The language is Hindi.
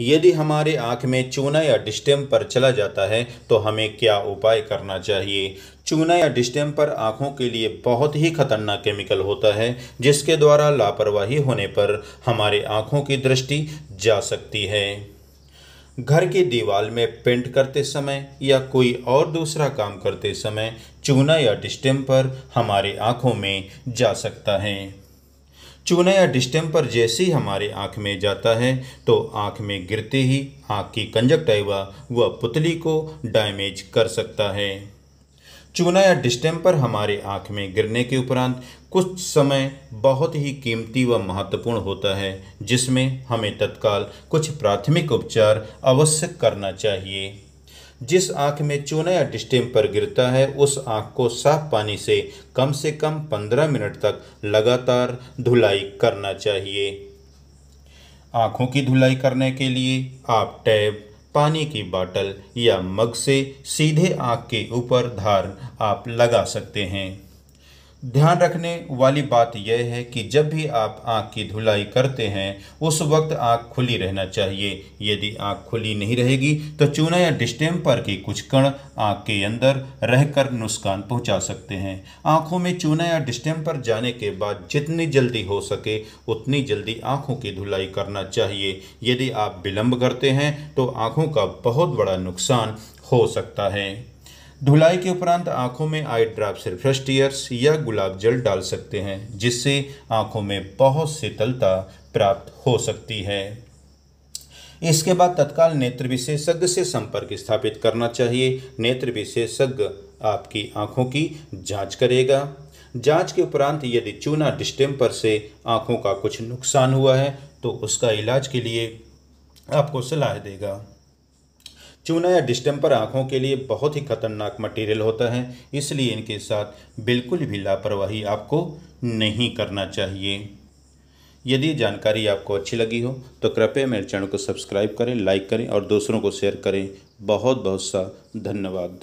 यदि हमारे आँख में चूना या डिस्टेम्पर चला जाता है तो हमें क्या उपाय करना चाहिए चूना या डिस्टेम्पर आँखों के लिए बहुत ही खतरनाक केमिकल होता है जिसके द्वारा लापरवाही होने पर हमारे आँखों की दृष्टि जा सकती है घर की दीवार में पेंट करते समय या कोई और दूसरा काम करते समय चूना या डिस्टेम्पर हमारे आँखों में जा सकता है चूना या डिस्टेम्पर जैसे ही हमारे आँख में जाता है तो आँख में गिरते ही आँख की कंजक्टाइवा व पुतली को डैमेज कर सकता है चूना या डिस्टेम्पर हमारे आँख में गिरने के उपरांत कुछ समय बहुत ही कीमती व महत्वपूर्ण होता है जिसमें हमें तत्काल कुछ प्राथमिक उपचार अवश्य करना चाहिए जिस आँख में चूना या डिस्टेम्पर गिरता है उस आँख को साफ पानी से कम से कम पंद्रह मिनट तक लगातार धुलाई करना चाहिए आँखों की धुलाई करने के लिए आप टैब पानी की बाटल या मग से सीधे आँख के ऊपर धार आप लगा सकते हैं ध्यान रखने वाली बात यह है कि जब भी आप आँख की धुलाई करते हैं उस वक्त आँख खुली रहना चाहिए यदि आँख खुली नहीं रहेगी तो चूना या डिस्टेम्पर के कुछ कण आँख के अंदर रहकर नुकसान पहुँचा सकते हैं आँखों में चूना या डिस्टेम्पर जाने के बाद जितनी जल्दी हो सके उतनी जल्दी आँखों की धुलाई करना चाहिए यदि आप विलम्ब करते हैं तो आँखों का बहुत बड़ा नुकसान हो सकता है धुलाई के उपरांत आंखों में आई ड्राप सिर्फ्रेश टीयर्स या गुलाब जल डाल सकते हैं जिससे आंखों में बहुत शीतलता प्राप्त हो सकती है इसके बाद तत्काल नेत्र विशेषज्ञ से संपर्क स्थापित करना चाहिए नेत्र विशेषज्ञ आपकी आंखों की जांच करेगा जांच के उपरांत यदि चूना डिस्टेम्पर से आंखों का कुछ नुकसान हुआ है तो उसका इलाज के लिए आपको सलाह देगा चूना या डिस्टेंपर आँखों के लिए बहुत ही खतरनाक मटेरियल होता है इसलिए इनके साथ बिल्कुल भी लापरवाही आपको नहीं करना चाहिए यदि जानकारी आपको अच्छी लगी हो तो कृपया मेरे चैनल को सब्सक्राइब करें लाइक करें और दूसरों को शेयर करें बहुत बहुत सा धन्यवाद